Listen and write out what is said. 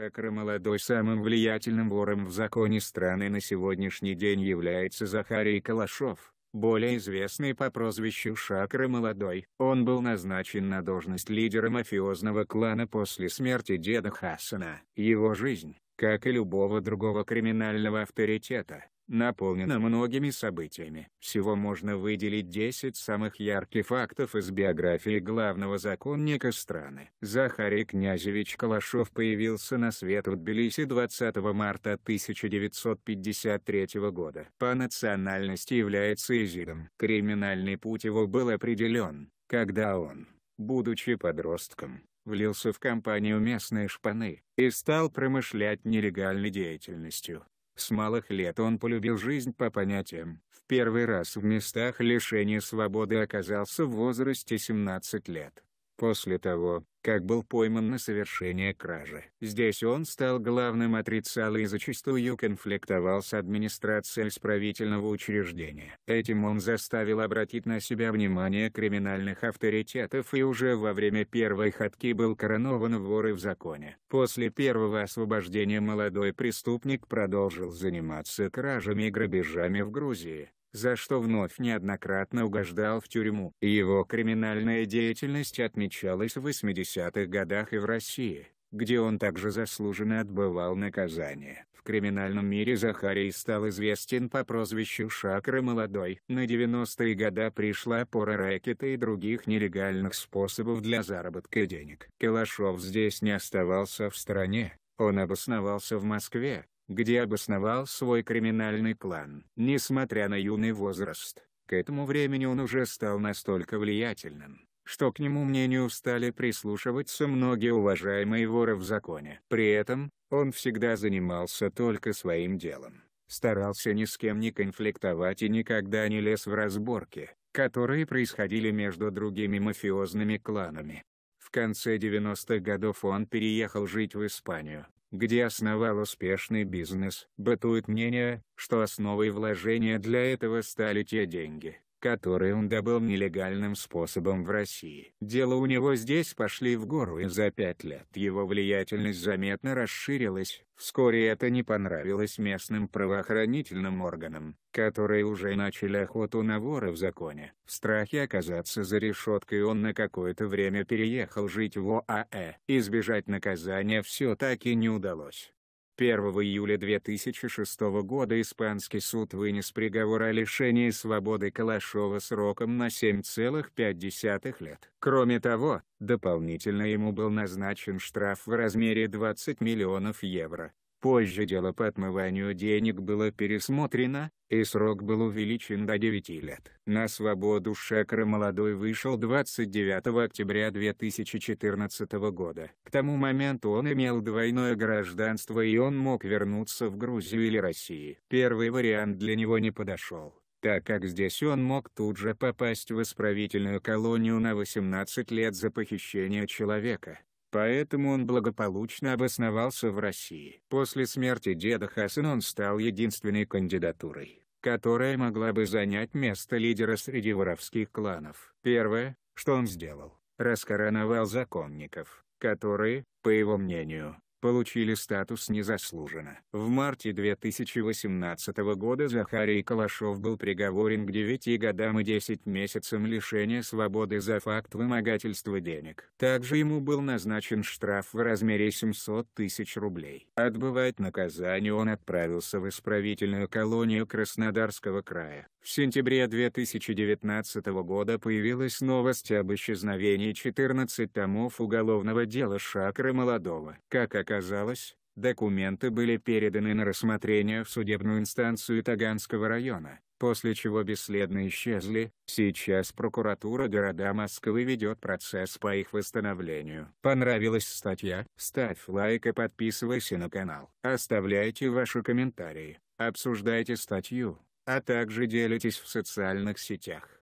Шакра молодой самым влиятельным вором в законе страны на сегодняшний день является Захарий Калашов, более известный по прозвищу Шакра Молодой. Он был назначен на должность лидера мафиозного клана после смерти деда Хасана. Его жизнь, как и любого другого криминального авторитета, наполнена многими событиями. Всего можно выделить 10 самых ярких фактов из биографии главного законника страны. Захарий Князевич Калашов появился на свет в Тбилиси 20 марта 1953 года. По национальности является изидом. Криминальный путь его был определен, когда он, будучи подростком, влился в компанию местные шпаны и стал промышлять нелегальной деятельностью. С малых лет он полюбил жизнь по понятиям. В первый раз в местах лишения свободы оказался в возрасте 17 лет после того, как был пойман на совершение кражи. Здесь он стал главным отрицалой и зачастую конфликтовал с администрацией исправительного учреждения. Этим он заставил обратить на себя внимание криминальных авторитетов и уже во время первой ходки был коронован воры в законе. После первого освобождения молодой преступник продолжил заниматься кражами и грабежами в Грузии за что вновь неоднократно угождал в тюрьму. Его криминальная деятельность отмечалась в 80-х годах и в России, где он также заслуженно отбывал наказание. В криминальном мире Захарий стал известен по прозвищу Шакра Молодой. На 90-е годы пришла пора рэкета и других нелегальных способов для заработка денег. Калашов здесь не оставался в стране, он обосновался в Москве, где обосновал свой криминальный клан, Несмотря на юный возраст, к этому времени он уже стал настолько влиятельным, что к нему мнению стали прислушиваться многие уважаемые воры в законе. При этом, он всегда занимался только своим делом, старался ни с кем не конфликтовать и никогда не лез в разборки, которые происходили между другими мафиозными кланами. В конце 90-х годов он переехал жить в Испанию где основал успешный бизнес. Бытует мнение, что основой вложения для этого стали те деньги, которые он добыл нелегальным способом в России. Дело у него здесь пошли в гору и за пять лет его влиятельность заметно расширилась. Вскоре это не понравилось местным правоохранительным органам, которые уже начали охоту на вора в законе. В страхе оказаться за решеткой он на какое-то время переехал жить в ОАЭ. Избежать наказания все-таки не удалось. 1 июля 2006 года испанский суд вынес приговор о лишении свободы Калашова сроком на 7,5 лет. Кроме того, дополнительно ему был назначен штраф в размере 20 миллионов евро. Позже дело по отмыванию денег было пересмотрено, и срок был увеличен до 9 лет. На свободу Шекара молодой вышел 29 октября 2014 года. К тому моменту он имел двойное гражданство и он мог вернуться в Грузию или Россию. Первый вариант для него не подошел так как здесь он мог тут же попасть в исправительную колонию на 18 лет за похищение человека. Поэтому он благополучно обосновался в России. После смерти деда Хасан он стал единственной кандидатурой, которая могла бы занять место лидера среди воровских кланов. Первое, что он сделал, раскороновал законников, которые, по его мнению, получили статус незаслуженно. В марте 2018 года Захарий Калашов был приговорен к 9 годам и 10 месяцам лишения свободы за факт вымогательства денег. Также ему был назначен штраф в размере 700 тысяч рублей. Отбывать наказание он отправился в исправительную колонию Краснодарского края. В сентябре 2019 года появилась новость об исчезновении 14 томов уголовного дела Шакры Молодого. Как оказалось, документы были переданы на рассмотрение в судебную инстанцию Таганского района, после чего бесследно исчезли, сейчас прокуратура города Москвы ведет процесс по их восстановлению. Понравилась статья? Ставь лайк и подписывайся на канал. Оставляйте ваши комментарии, обсуждайте статью, а также делитесь в социальных сетях.